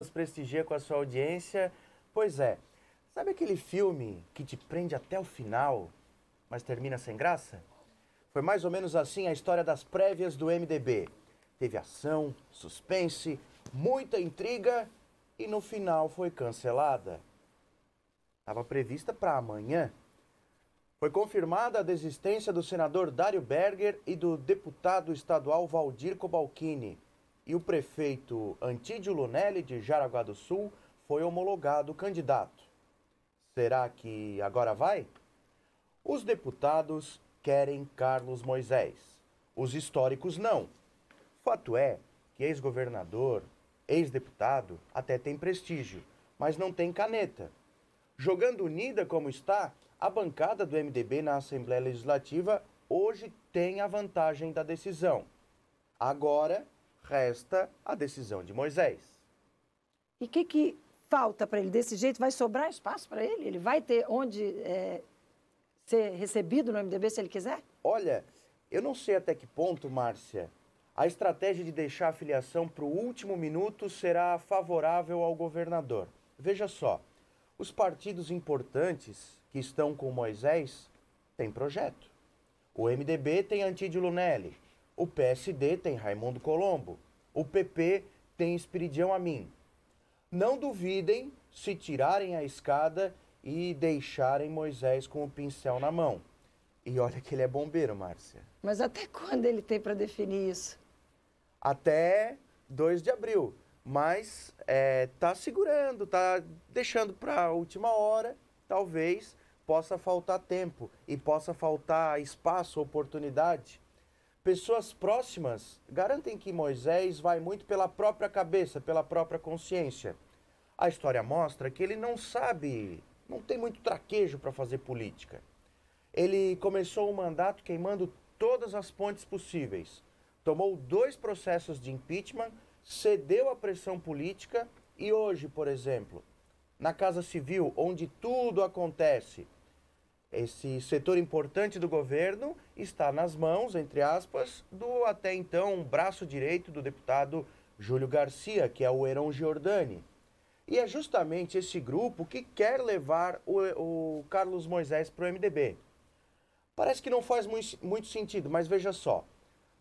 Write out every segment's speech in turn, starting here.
nos prestigia com a sua audiência. Pois é, sabe aquele filme que te prende até o final, mas termina sem graça? Foi mais ou menos assim a história das prévias do MDB. Teve ação, suspense, muita intriga e no final foi cancelada. Estava prevista para amanhã. Foi confirmada a desistência do senador Dário Berger e do deputado estadual Valdir Cobalcini e o prefeito Antídio Lunelli, de Jaraguá do Sul, foi homologado candidato. Será que agora vai? Os deputados querem Carlos Moisés, os históricos não. Fato é que ex-governador, ex-deputado, até tem prestígio, mas não tem caneta. Jogando unida como está, a bancada do MDB na Assembleia Legislativa hoje tem a vantagem da decisão. Agora, resta a decisão de Moisés. E o que, que falta para ele desse jeito? Vai sobrar espaço para ele? Ele vai ter onde é, ser recebido no MDB se ele quiser? Olha, eu não sei até que ponto, Márcia, a estratégia de deixar a filiação para o último minuto será favorável ao governador. Veja só, os partidos importantes que estão com Moisés têm projeto. O MDB tem Antídio Lunelli, o PSD tem Raimundo Colombo, o PP tem Espiridião a mim. Não duvidem se tirarem a escada e deixarem Moisés com o pincel na mão. E olha que ele é bombeiro, Márcia. Mas até quando ele tem para definir isso? Até 2 de abril. Mas é, tá segurando, tá deixando para a última hora, talvez possa faltar tempo e possa faltar espaço, oportunidade Pessoas próximas garantem que Moisés vai muito pela própria cabeça, pela própria consciência. A história mostra que ele não sabe, não tem muito traquejo para fazer política. Ele começou o mandato queimando todas as pontes possíveis, tomou dois processos de impeachment, cedeu à pressão política e hoje, por exemplo, na Casa Civil, onde tudo acontece, esse setor importante do governo está nas mãos, entre aspas, do até então braço direito do deputado Júlio Garcia, que é o Heron Giordani. E é justamente esse grupo que quer levar o, o Carlos Moisés para o MDB. Parece que não faz muito, muito sentido, mas veja só.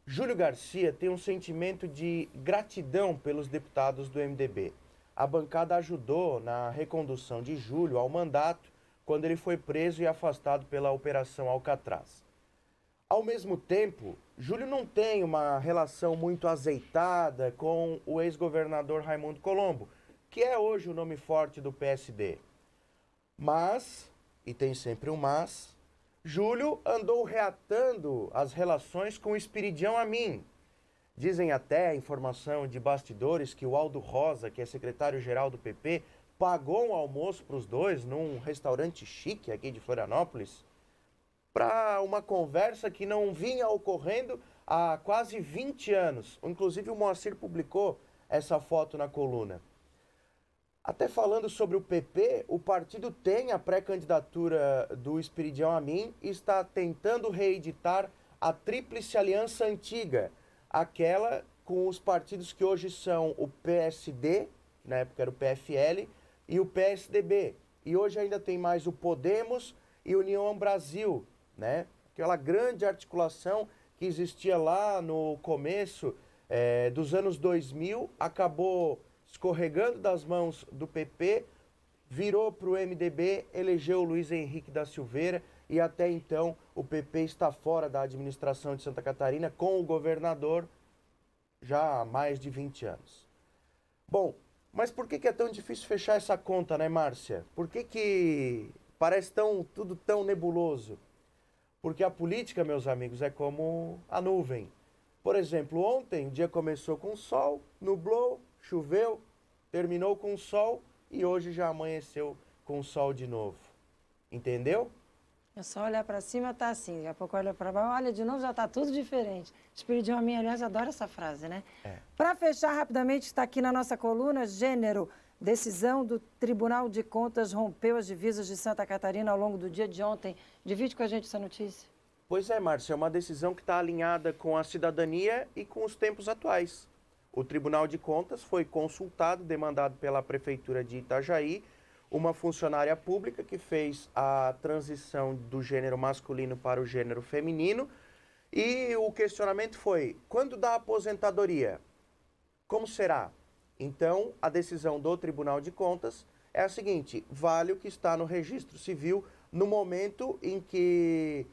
Júlio Garcia tem um sentimento de gratidão pelos deputados do MDB. A bancada ajudou na recondução de Júlio ao mandato quando ele foi preso e afastado pela Operação Alcatraz. Ao mesmo tempo, Júlio não tem uma relação muito azeitada com o ex-governador Raimundo Colombo, que é hoje o nome forte do PSD. Mas, e tem sempre um mas, Júlio andou reatando as relações com Espiridião Amin. Dizem até a informação de bastidores que o Aldo Rosa, que é secretário-geral do PP, pagou um almoço para os dois num restaurante chique aqui de Florianópolis para uma conversa que não vinha ocorrendo há quase 20 anos. Inclusive o Moacir publicou essa foto na coluna. Até falando sobre o PP, o partido tem a pré-candidatura do Espiridião Amin e está tentando reeditar a tríplice aliança antiga, aquela com os partidos que hoje são o PSD, que na época era o PFL, e o PSDB. E hoje ainda tem mais o Podemos e União Brasil, né? Aquela grande articulação que existia lá no começo é, dos anos 2000, acabou escorregando das mãos do PP, virou para o MDB, elegeu o Luiz Henrique da Silveira e até então o PP está fora da administração de Santa Catarina com o governador já há mais de 20 anos. Bom, mas por que, que é tão difícil fechar essa conta, né, Márcia? Por que, que parece tão, tudo tão nebuloso? Porque a política, meus amigos, é como a nuvem. Por exemplo, ontem o dia começou com sol, nublou, choveu, terminou com sol e hoje já amanheceu com sol de novo. Entendeu? É só olhar para cima, tá assim. Daqui a pouco olha para baixo, olha de novo, já tá tudo diferente. Espírito de homem, aliás, adora essa frase, né? É. Para fechar rapidamente, está aqui na nossa coluna, gênero. Decisão do Tribunal de Contas rompeu as divisas de Santa Catarina ao longo do dia de ontem. Divide com a gente essa notícia. Pois é, Márcia, é uma decisão que está alinhada com a cidadania e com os tempos atuais. O Tribunal de Contas foi consultado, demandado pela Prefeitura de Itajaí, uma funcionária pública que fez a transição do gênero masculino para o gênero feminino. E o questionamento foi: quando a aposentadoria? Como será? Então, a decisão do Tribunal de Contas é a seguinte: vale o que está no registro civil no momento em que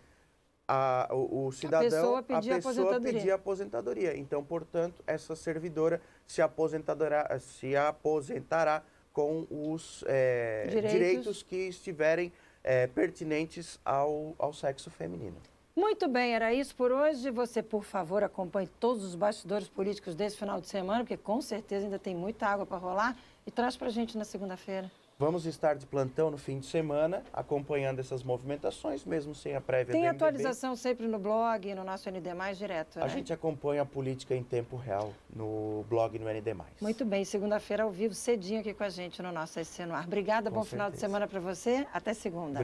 a, o, o, cidadão, a pessoa, pedir a pessoa aposentadoria. Então, portanto, essa servidora se, aposentará, se aposentará com os é, direitos. direitos. que estiverem é, pertinentes ao, ao sexo feminino. Muito bem, era isso por hoje. Você, por favor, acompanhe todos os bastidores políticos desse final de semana, porque com certeza ainda tem muita água para rolar. E traz para gente na segunda-feira. Vamos estar de plantão no fim de semana, acompanhando essas movimentações, mesmo sem a prévia Tem atualização sempre no blog, no nosso ND+, Mais direto, A né? gente acompanha a política em tempo real no blog e no ND+. Muito bem, segunda-feira ao vivo, cedinho aqui com a gente no nosso SC Obrigada, com bom certeza. final de semana para você. Até segunda. Obrigado.